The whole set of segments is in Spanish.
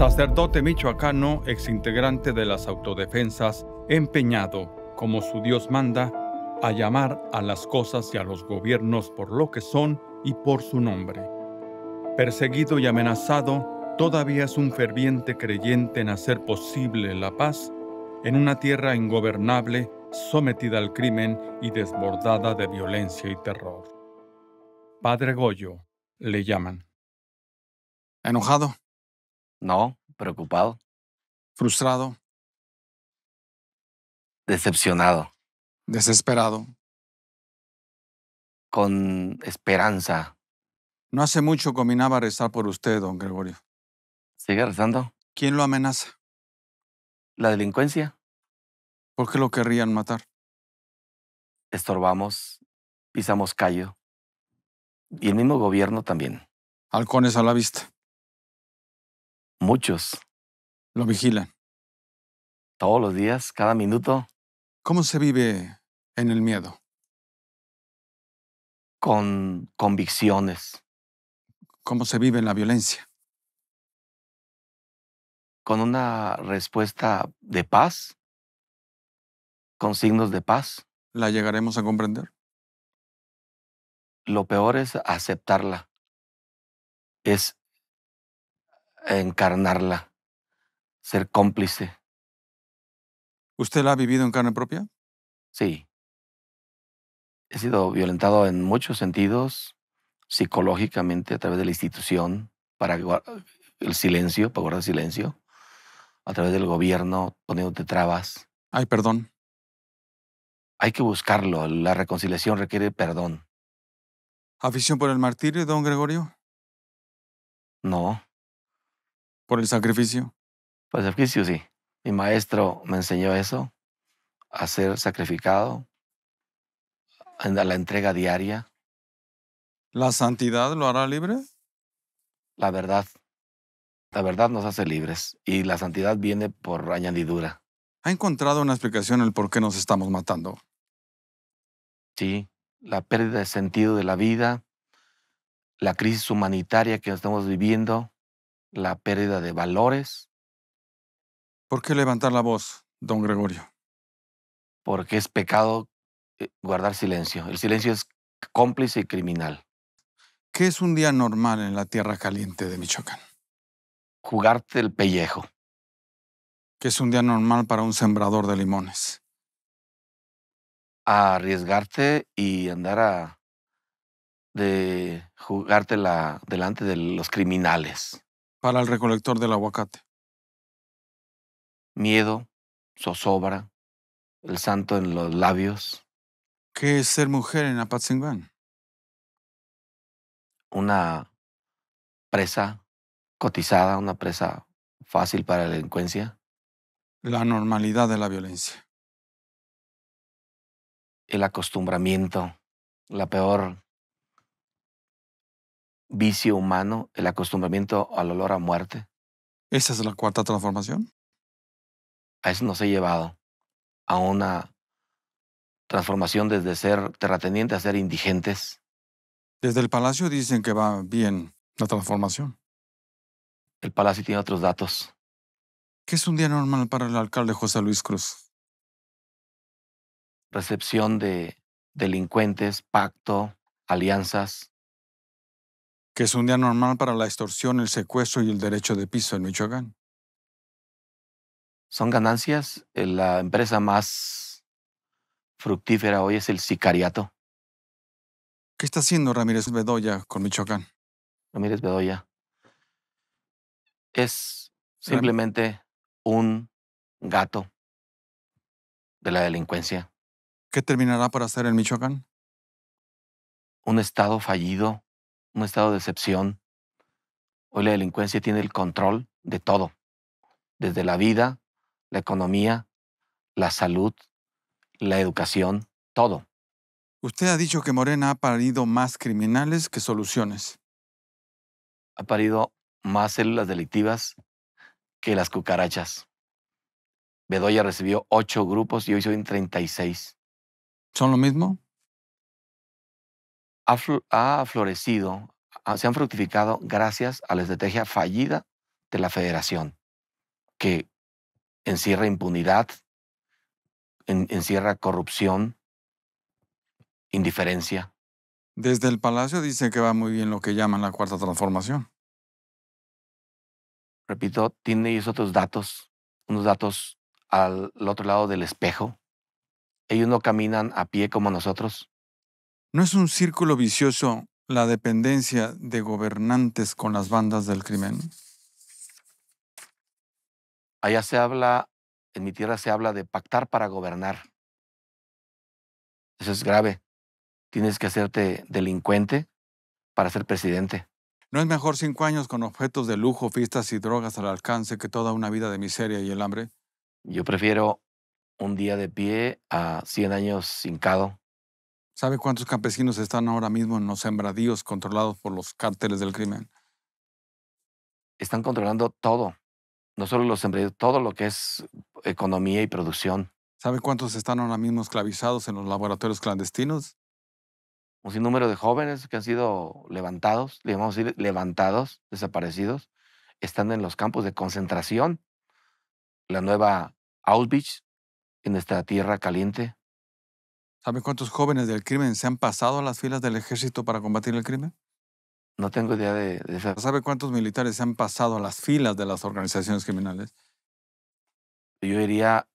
sacerdote michoacano, exintegrante de las autodefensas, empeñado, como su Dios manda, a llamar a las cosas y a los gobiernos por lo que son y por su nombre. Perseguido y amenazado, todavía es un ferviente creyente en hacer posible la paz en una tierra ingobernable, sometida al crimen y desbordada de violencia y terror. Padre Goyo, le llaman. Enojado, no, preocupado. Frustrado. Decepcionado. Desesperado. Con esperanza. No hace mucho combinaba a rezar por usted, don Gregorio. ¿Sigue rezando? ¿Quién lo amenaza? ¿La delincuencia? ¿Por qué lo querrían matar? Estorbamos, pisamos callo. Y el mismo gobierno también. Halcones a la vista. Muchos. Lo vigilan. Todos los días, cada minuto. ¿Cómo se vive en el miedo? Con convicciones. ¿Cómo se vive en la violencia? Con una respuesta de paz, con signos de paz. ¿La llegaremos a comprender? Lo peor es aceptarla. Es encarnarla, ser cómplice. ¿Usted la ha vivido en carne propia? Sí. He sido violentado en muchos sentidos, psicológicamente, a través de la institución, para el silencio, para guardar silencio, a través del gobierno, poniéndote trabas. Hay perdón. Hay que buscarlo. La reconciliación requiere perdón. ¿Afición por el martirio, don Gregorio? No. ¿Por el sacrificio? Por pues, el sacrificio, sí. Mi maestro me enseñó eso, a ser sacrificado, a la entrega diaria. ¿La santidad lo hará libre? La verdad. La verdad nos hace libres y la santidad viene por añadidura. ¿Ha encontrado una explicación el por qué nos estamos matando? Sí, la pérdida de sentido de la vida, la crisis humanitaria que estamos viviendo, la pérdida de valores. ¿Por qué levantar la voz, don Gregorio? Porque es pecado eh, guardar silencio. El silencio es cómplice y criminal. ¿Qué es un día normal en la tierra caliente de Michoacán? Jugarte el pellejo. ¿Qué es un día normal para un sembrador de limones? arriesgarte y andar a de la delante de los criminales para el recolector del aguacate. Miedo, zozobra, el santo en los labios. ¿Qué es ser mujer en Apatzingán? Una presa cotizada, una presa fácil para la delincuencia. La normalidad de la violencia. El acostumbramiento, la peor vicio humano, el acostumbramiento al olor a muerte. ¿Esa es la cuarta transformación? A eso nos he llevado, a una transformación desde ser terrateniente a ser indigentes. Desde el palacio dicen que va bien la transformación. El palacio tiene otros datos. ¿Qué es un día normal para el alcalde José Luis Cruz? Recepción de delincuentes, pacto, alianzas, que es un día normal para la extorsión, el secuestro y el derecho de piso en Michoacán. Son ganancias. Eh, la empresa más fructífera hoy es el sicariato. ¿Qué está haciendo Ramírez Bedoya con Michoacán? Ramírez Bedoya es simplemente un gato de la delincuencia. ¿Qué terminará por hacer en Michoacán? Un estado fallido un estado de excepción. Hoy la delincuencia tiene el control de todo, desde la vida, la economía, la salud, la educación, todo. Usted ha dicho que Morena ha parido más criminales que soluciones. Ha parido más células delictivas que las cucarachas. Bedoya recibió ocho grupos y hoy son 36. ¿Son lo mismo? ha, florecido, ah, se han fructificado gracias a la estrategia fallida de la federación, que encierra impunidad, encierra corrupción, indiferencia. Desde el Palacio dicen que va muy bien lo que llaman la cuarta transformación. Repito, tiene ellos otros datos, unos datos al otro lado del espejo. Ellos no caminan a pie como nosotros. ¿No es un círculo vicioso la dependencia de gobernantes con las bandas del crimen? Allá se habla, en mi tierra se habla de pactar para gobernar. Eso es grave. Tienes que hacerte delincuente para ser presidente. ¿No es mejor cinco años con objetos de lujo, fiestas y drogas al alcance que toda una vida de miseria y el hambre? Yo prefiero un día de pie a cien años hincado ¿Sabe cuántos campesinos están ahora mismo en los sembradíos controlados por los cárteles del crimen? Están controlando todo, no solo los sembradíos, todo lo que es economía y producción. ¿Sabe cuántos están ahora mismo esclavizados en los laboratorios clandestinos? Un sinnúmero de jóvenes que han sido levantados, digamos, levantados, desaparecidos, están en los campos de concentración. La nueva Auschwitz, en nuestra tierra caliente, ¿Sabe cuántos jóvenes del crimen se han pasado a las filas del ejército para combatir el crimen? No tengo idea de, ¿Sabe cuántos militares se han pasado a las filas de las organizaciones criminales? Yo diría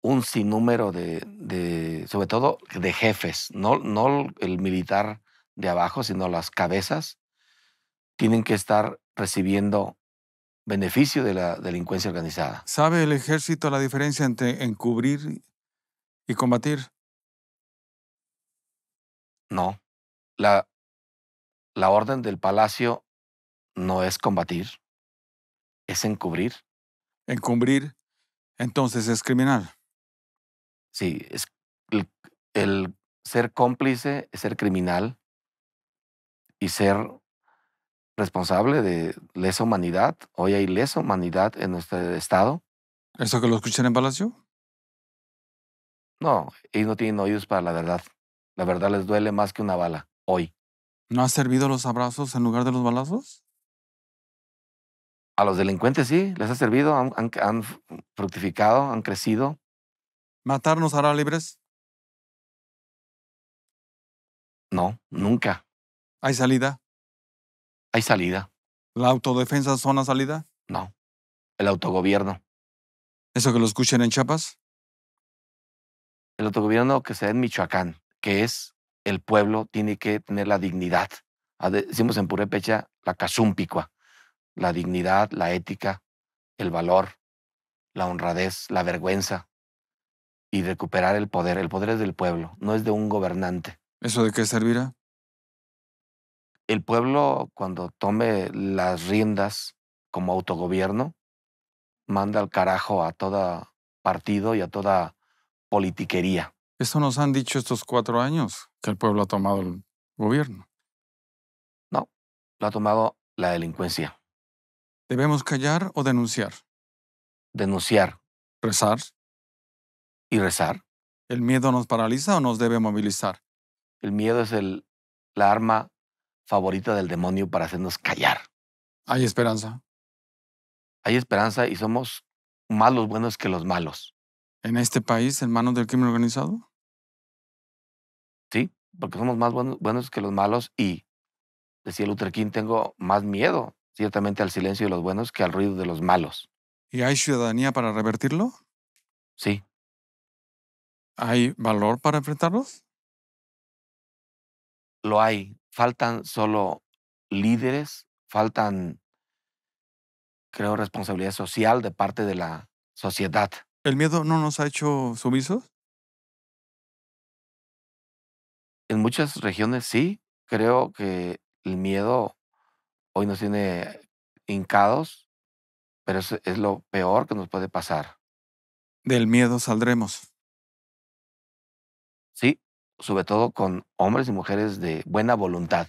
un sinnúmero de, de sobre todo de jefes, no, no el militar de abajo, sino las cabezas, tienen que estar recibiendo beneficio de la delincuencia organizada. ¿Sabe el ejército la diferencia entre encubrir y combatir? No. La, la orden del palacio no es combatir, es encubrir. Encubrir, entonces es criminal. Sí, es el, ser cómplice es ser criminal y ser responsable de lesa humanidad. Hoy hay lesa humanidad en nuestro estado. ¿Eso que lo escuchan en Palacio? No, ellos no tienen oídos para la verdad. La verdad les duele más que una bala, hoy. ¿No ha servido los abrazos en lugar de los balazos? A los delincuentes sí, les ha servido, han, fructificado, han crecido. ¿Matarnos hará libres? No, nunca. ¿Hay salida? Hay salida. ¿La autodefensa es una salida? No. El autogobierno. ¿Eso que lo escuchen en Chiapas? El autogobierno que se da en Michoacán que es el pueblo tiene que tener la dignidad. Ah, decimos en Purépecha la casumpicua, la dignidad, la ética, el valor, la honradez, la vergüenza y recuperar el poder. El poder es del pueblo, no es de un gobernante. ¿Eso de qué servirá? El pueblo cuando tome las riendas como autogobierno, manda al carajo a todo partido y a toda politiquería eso nos han dicho estos cuatro años que el pueblo ha tomado el gobierno. No, lo ha tomado la delincuencia. ¿Debemos callar o denunciar? Denunciar. ¿Rezar? ¿Y rezar? ¿El miedo nos paraliza o nos debe movilizar? El miedo es el, la arma favorita del demonio para hacernos callar. Hay esperanza. Hay esperanza y somos más los buenos que los malos. ¿En este país en manos del crimen organizado? porque somos más buenos, que los malos y, decía pues Luther King, tengo más miedo ciertamente al silencio de los buenos que al ruido de los malos. ¿Y hay ciudadanía para revertirlo? Sí. ¿Hay valor para enfrentarlos? Lo hay. Faltan solo líderes, faltan, creo, responsabilidad social de parte de la sociedad. ¿El miedo no nos ha hecho sumisos? En muchas regiones sí, creo que el miedo hoy nos tiene hincados, pero es, es lo peor que nos puede pasar. Del miedo saldremos. Sí, sobre todo con hombres y mujeres de buena voluntad,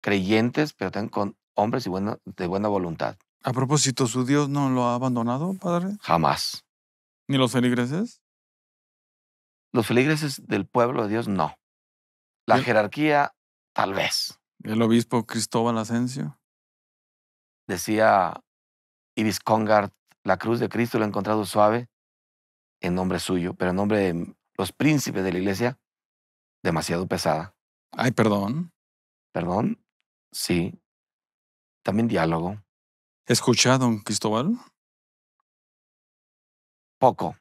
creyentes, pero también con hombres y de buena voluntad. A propósito, ¿su Dios no lo ha abandonado, padre? Jamás. ¿Ni los feligreses? Los feligreses del pueblo de Dios no. La jerarquía, tal vez. El obispo Cristóbal Asensio. Decía Ibis Congard, la cruz de Cristo lo ha encontrado suave en nombre suyo, pero en nombre de los príncipes de la iglesia, demasiado pesada. Ay, perdón. Perdón, sí. También diálogo. ¿Escucha, don Cristóbal? Poco.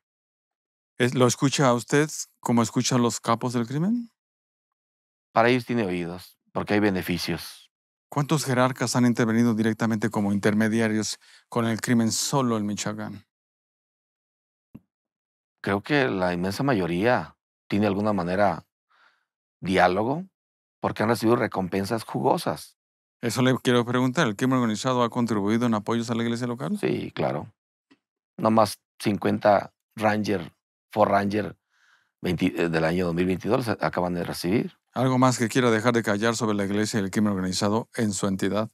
¿Lo escucha a usted como escucha a los capos del crimen? para ellos tiene oídos, porque hay beneficios. ¿Cuántos jerarcas han intervenido directamente como intermediarios con el crimen solo en Michoacán? Creo que la inmensa mayoría tiene alguna manera diálogo porque han recibido recompensas jugosas. Eso le quiero preguntar, ¿el crimen organizado ha contribuido en apoyos a la iglesia local? Sí, claro. No más 50 Ranger, For Ranger eh, del año 2022 acaban de recibir. Algo más que quiera dejar de callar sobre la iglesia y el crimen organizado en su entidad.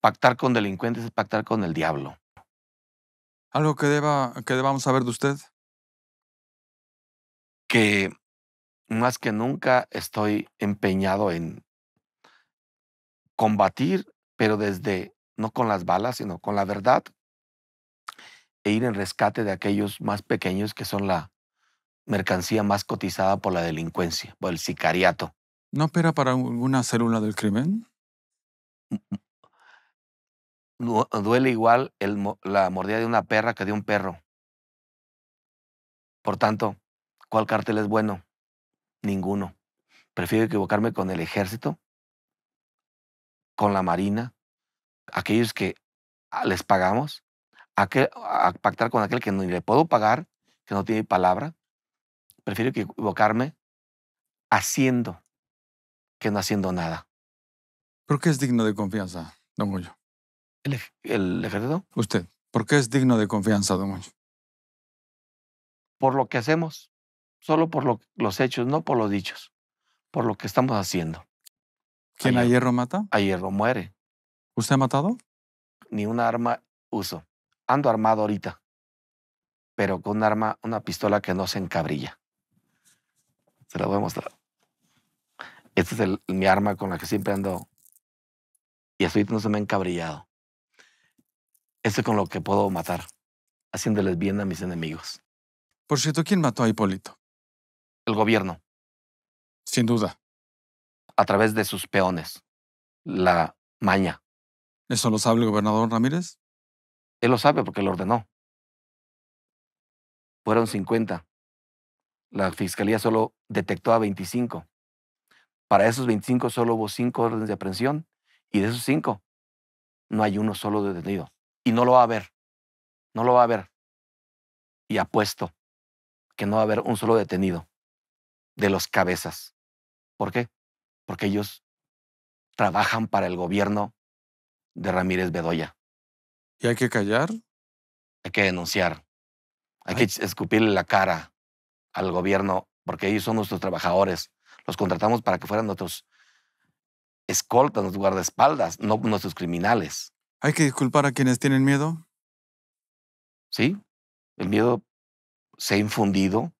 Pactar con delincuentes es pactar con el diablo. ¿Algo que, deba, que debamos saber de usted? Que más que nunca estoy empeñado en combatir, pero desde, no con las balas, sino con la verdad, e ir en rescate de aquellos más pequeños que son la mercancía más cotizada por la delincuencia, por el sicariato. ¿No opera para alguna célula del crimen? Mm, mm. duele igual la mordida de una perra que de un perro. Por tanto, ¿cuál cartel es bueno? Ninguno. Prefiero equivocarme con el ejército, con la marina, aquellos que ah, les pagamos, a pactar con aquel que ni le puedo pagar, que no tiene palabra, Prefiero equivocarme haciendo que no haciendo nada. ¿Por qué es digno de confianza, don Moyo? ¿El, ejército? Usted. ¿Por qué es digno de confianza, don Moyo? Por lo que hacemos, solo por los hechos, no por los dichos, por lo que estamos haciendo. ¿Quién a hierro mata? A hierro muere. ¿Usted ha matado? Ni un arma uso. Ando armado ahorita, pero con un arma, una pistola que no se encabrilla. Se la voy a mostrar. Esta es mi arma con la que siempre ando. Y su ahorita no se me ha encabrillado. Esto es con lo que puedo matar, haciéndoles bien a mis enemigos. Por cierto, ¿quién mató a Hipólito? El gobierno. Sin duda. A través de sus peones. La maña. ¿Eso lo sabe el gobernador Ramírez? Él lo sabe porque lo ordenó. Fueron 50 la fiscalía solo detectó a 25. Para esos 25 solo hubo 5 órdenes de aprehensión y de esos 5 no hay uno solo detenido. Y no lo va a haber. No lo va a haber. Y apuesto que no va a haber un solo detenido de los cabezas. ¿Por qué? Porque ellos trabajan para el gobierno de Ramírez Bedoya. ¿Y hay que callar? Hay que denunciar. Hay que escupirle la cara al gobierno, porque ellos son nuestros trabajadores. Los contratamos para que fueran nuestros escoltas, nuestros guardaespaldas, no nuestros criminales. ¿Hay que disculpar a quienes tienen miedo? Sí, el miedo se ha infundido.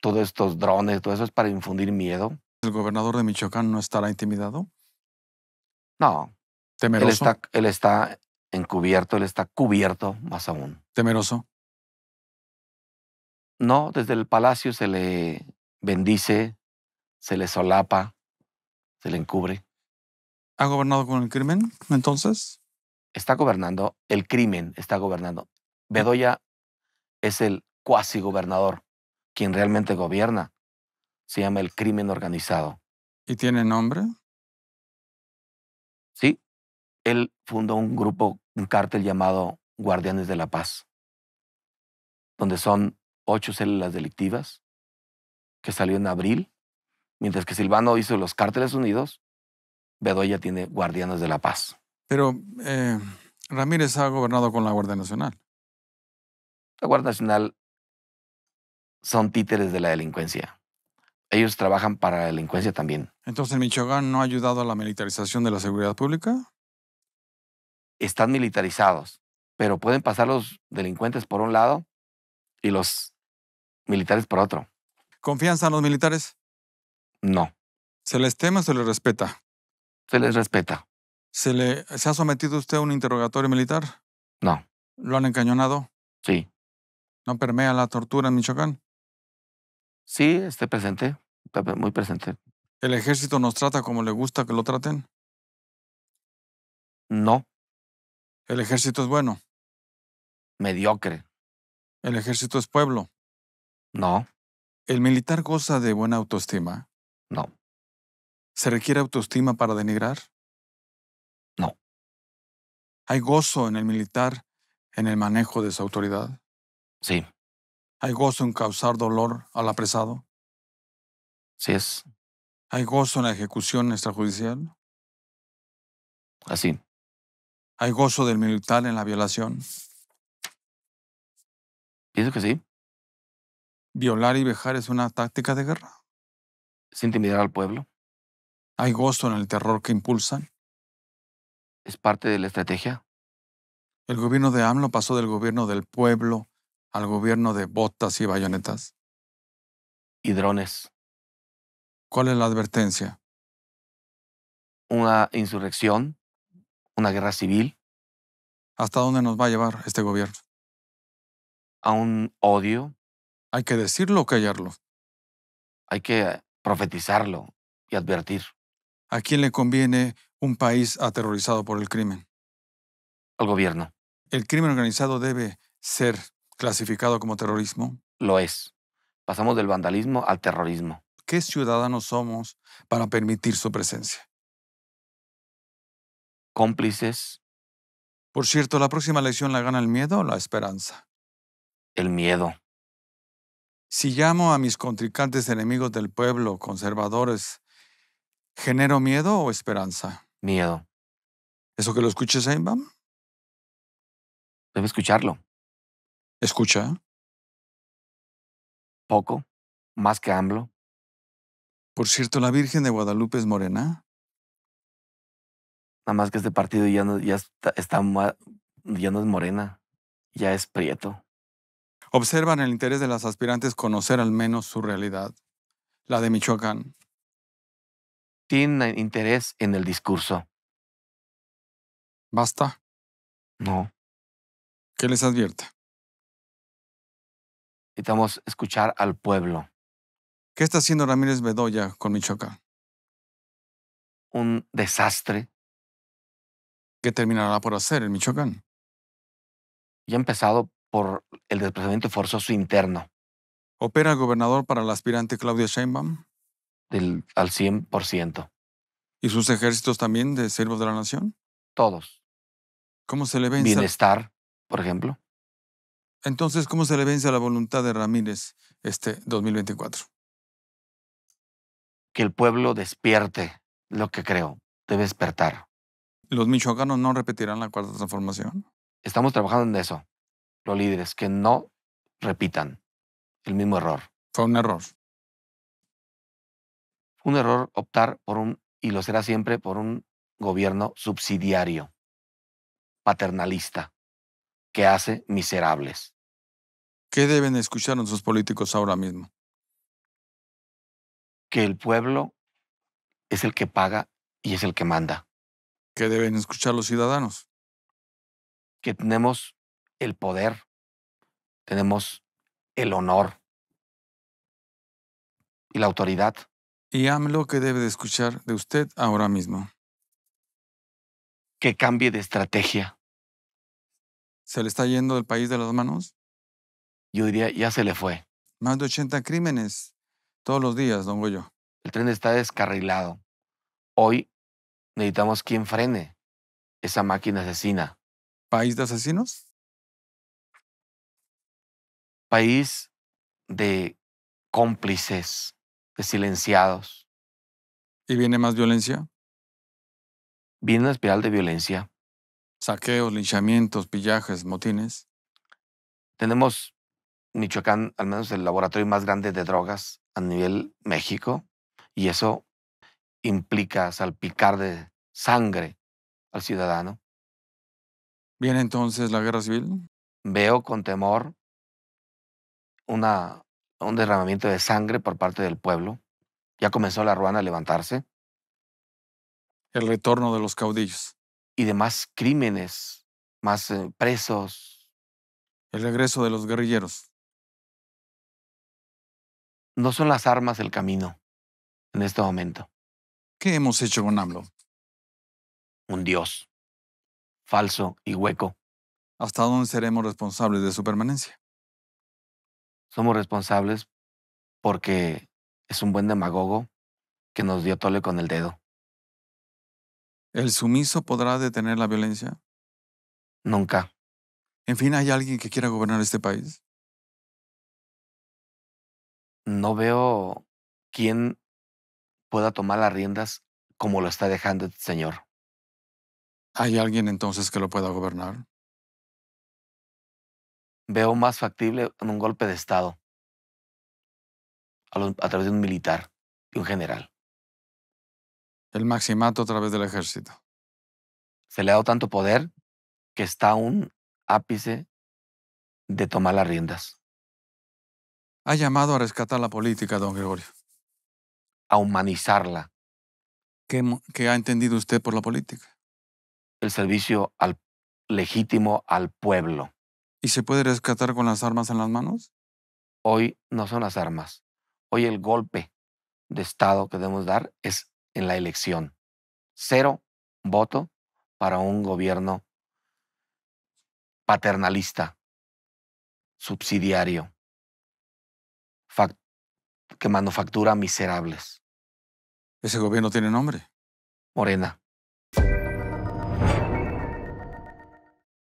Todos estos drones, todo eso es para infundir miedo. ¿El gobernador de Michoacán no estará intimidado? No. ¿Temeroso? Él está, él está encubierto, él está cubierto más aún. ¿Temeroso? No, desde el palacio se le bendice, se le solapa, se le encubre. ¿Ha gobernado con el crimen entonces? Está gobernando, el crimen está gobernando. Mm. Bedoya es el cuasi gobernador, quien realmente gobierna. Se llama el crimen organizado. ¿Y tiene nombre? Sí, él fundó un grupo, un cártel llamado Guardianes de la Paz, donde son ocho células delictivas, que salió en abril, mientras que Silvano hizo los Cárteles Unidos, Bedoya tiene Guardianes de la Paz. Pero eh, Ramírez ha gobernado con la Guardia Nacional. La Guardia Nacional son títeres de la delincuencia. Ellos trabajan para la delincuencia también. Entonces, ¿Michoacán no ha ayudado a la militarización de la seguridad pública? Están militarizados, pero pueden pasar los delincuentes por un lado y los militares por otro. ¿Confianza en los militares? No. ¿Se les teme o se les respeta? Se les respeta. ¿Se, le, ¿Se ha sometido usted a un interrogatorio militar? No. ¿Lo han encañonado? Sí. ¿No permea la tortura en Michoacán? Sí, esté presente, muy presente. ¿El ejército nos trata como le gusta que lo traten? No. ¿El ejército es bueno? Mediocre. ¿El ejército es pueblo? No. ¿El militar goza de buena autoestima? No. ¿Se requiere autoestima para denigrar? No. ¿Hay gozo en el militar en el manejo de su autoridad? Sí. ¿Hay gozo en causar dolor al apresado? Sí es. ¿Hay gozo en la ejecución extrajudicial? Así. ¿Hay gozo del militar en la violación? Pienso que sí. Violar y vejar es una táctica de guerra. ¿Es intimidar al pueblo? ¿Hay gozo en el terror que impulsan? ¿Es parte de la estrategia? El gobierno de AMLO pasó del gobierno del pueblo al gobierno de botas y bayonetas. Y drones. ¿Cuál es la advertencia? Una insurrección, una guerra civil. ¿Hasta dónde nos va a llevar este gobierno? A un odio ¿Hay que decirlo o callarlo? Hay que profetizarlo y advertir. ¿A quién le conviene un país aterrorizado por el crimen? Al gobierno. ¿El crimen organizado debe ser clasificado como terrorismo? Lo es. Pasamos del vandalismo al terrorismo. ¿Qué ciudadanos somos para permitir su presencia? Cómplices. Por cierto, ¿la próxima elección la gana el miedo o la esperanza? El miedo. Si llamo a mis contrincantes enemigos del pueblo, conservadores, ¿genero miedo o esperanza? Miedo. ¿Eso que lo escuches, Einbaum? Debe escucharlo. ¿Escucha? Poco, más que AMLO. Por cierto, ¿la Virgen de Guadalupe es morena? Nada más que este partido ya ya ya no es morena, ya es prieto. Observan el interés de las aspirantes conocer al menos su realidad, la de Michoacán. Tienen interés en el discurso. ¿Basta? No. ¿Qué les advierte? Necesitamos escuchar al pueblo. ¿Qué está haciendo Ramírez Bedoya con Michoacán? Un desastre. ¿Qué terminará por hacer en Michoacán? Ya ha empezado por el desplazamiento forzoso interno. ¿Opera gobernador para la aspirante Claudia Sheinbaum? al 100%. ¿Y sus ejércitos también de Servos de la nación? Todos. ¿Cómo se le vence? Bienestar, por ejemplo. Entonces, ¿cómo se le vence a la voluntad de Ramírez este 2024? Que el pueblo despierte lo que creo, debe despertar. ¿Los michoacanos no repetirán la cuarta transformación? Estamos trabajando en eso los líderes, que no repitan el mismo error. Fue un error. Un error optar por un, y lo será siempre, por un gobierno subsidiario, paternalista, que hace miserables. ¿Qué deben escuchar nuestros políticos ahora mismo? Que el pueblo es el que paga y es el que manda. ¿Qué deben escuchar los ciudadanos? Que tenemos el poder, tenemos el honor y la autoridad. Y AMLO que debe de escuchar de usted ahora mismo. Que cambie de estrategia. ¿Se le está yendo el país de las manos? Yo diría, ya se le fue. Más de 80 crímenes todos los días, don Goyo. El tren está descarrilado. Hoy necesitamos quien frene esa máquina asesina. ¿País de asesinos? país de cómplices, de silenciados. ¿Y viene más violencia? Viene una espiral de violencia. Saqueos, linchamientos, pillajes, motines. Tenemos Michoacán, al menos el laboratorio más grande de drogas a nivel México, y eso implica salpicar de sangre al ciudadano. ¿Viene entonces la guerra civil? Veo con temor una, un derramamiento de sangre por parte del pueblo. Ya comenzó la ruana a levantarse. El retorno de los caudillos. Y de más crímenes, más eh, presos. El regreso de los guerrilleros. No son las armas el camino en este momento. ¿Qué hemos hecho con AMLO? Un dios. Falso y hueco. ¿Hasta dónde seremos responsables de su permanencia? somos responsables porque es un buen demagogo que nos dio tole con el dedo. ¿El sumiso podrá detener la violencia? Nunca. En fin, ¿hay alguien que quiera gobernar este país? No veo quién pueda tomar las riendas como lo está dejando el este señor. ¿Hay alguien entonces que lo pueda gobernar? veo más factible un golpe de Estado a, través de un militar y un general. El maximato a través del ejército. Se le ha dado tanto poder que está un ápice de tomar las riendas. Ha llamado a rescatar la política, don Gregorio. A humanizarla. ¿Qué, ha entendido usted por la política? El servicio al, legítimo al pueblo. ¿Y se puede rescatar con las armas en las manos? Hoy no son las armas. Hoy el golpe de Estado que debemos dar es en la elección. Cero voto para un gobierno paternalista, subsidiario, que manufactura miserables. ¿Ese gobierno tiene nombre? Morena.